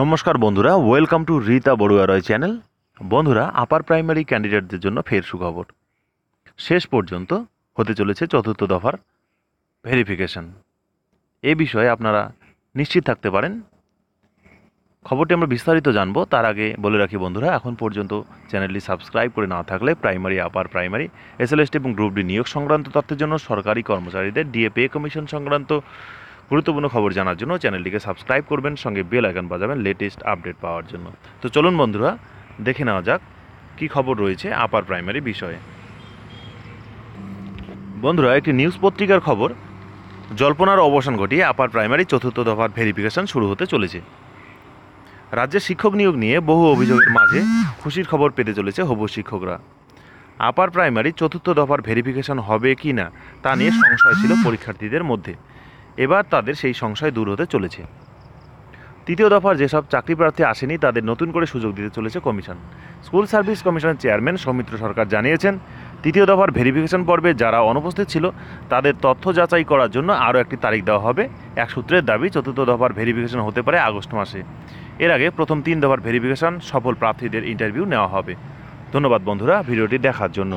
নমস্কার বন্ধুরা welcome to Rita Barua Roy channel বন্ধুরা আপার প্রাইমারি ক্যান্ডিডেটদের জন্য ফের সুখবর শেষ পর্যন্ত হতে চলেছে চতুর্থ দফার ভেরিফিকেশন এ বিষয়ে আপনারা নিশ্চিত থাকতে পারেন খবরটি আমরা বিস্তারিত জানবো তার আগে বলে রাখি বন্ধুরা এখন পর্যন্ত চ্যানেলটি সাবস্ক্রাইব করে না থাকলে প্রাইমারি আপার প্রাইমারি এসএলএসটি এবং গ্রুপ ডি নিয়োগ সংক্রান্ত তথ্যের জন্য সরকারি কর্মচারীদের ডিএপিএ কমিশন সংক্রান্ত গুরুত্বপূর্ণ খবর জানার জন্য চ্যানেলটিকে সাবস্ক্রাইব করবেন সঙ্গে বেল আইকন বাজাবেন লেটেস্ট আপডেট পাওয়ার জন্য তো চলুন বন্ধুরা দেখে নেওয়া যাক কী খবর রয়েছে আপার প্রাইমারি বিষয়ে বন্ধুরা একটি নিউজ পত্রিকার খবর জল্পনার অবসান ঘটিয়ে আপার প্রাইমারি চতুর্থ দফার ভেরিফিকেশন শুরু হতে চলেছে রাজ্যে শিক্ষক নিয়োগ নিয়ে বহু অভিযোগের মাঝে খুশির খবর পেতে চলেছে হবু শিক্ষকরা আপার প্রাইমারি চতুর্থ দফার ভেরিফিকেশন হবে কি না তা নিয়ে সংশয় ছিল পরীক্ষার্থীদের মধ্যে এবার তাদের সেই সংশয় দূর হতে চলেছে তৃতীয় দফার যেসব চাকরি প্রার্থী আসেনি তাদের নতুন করে সুযোগ দিতে চলেছে কমিশন স্কুল সার্ভিস কমিশনের চেয়ারম্যান সৌমিত্র সরকার জানিয়েছেন তৃতীয় দফার ভেরিফিকেশন পর্বে যারা অনুপস্থিত ছিল তাদের তথ্য যাচাই করার জন্য আরও একটি তারিখ দেওয়া হবে এক সূত্রের দাবি চতুর্থ দফার ভেরিফিকেশন হতে পারে আগস্ট মাসে এর আগে প্রথম তিন দফার ভেরিফিকেশন সফল প্রার্থীদের ইন্টারভিউ নেওয়া হবে ধন্যবাদ বন্ধুরা ভিডিওটি দেখার জন্য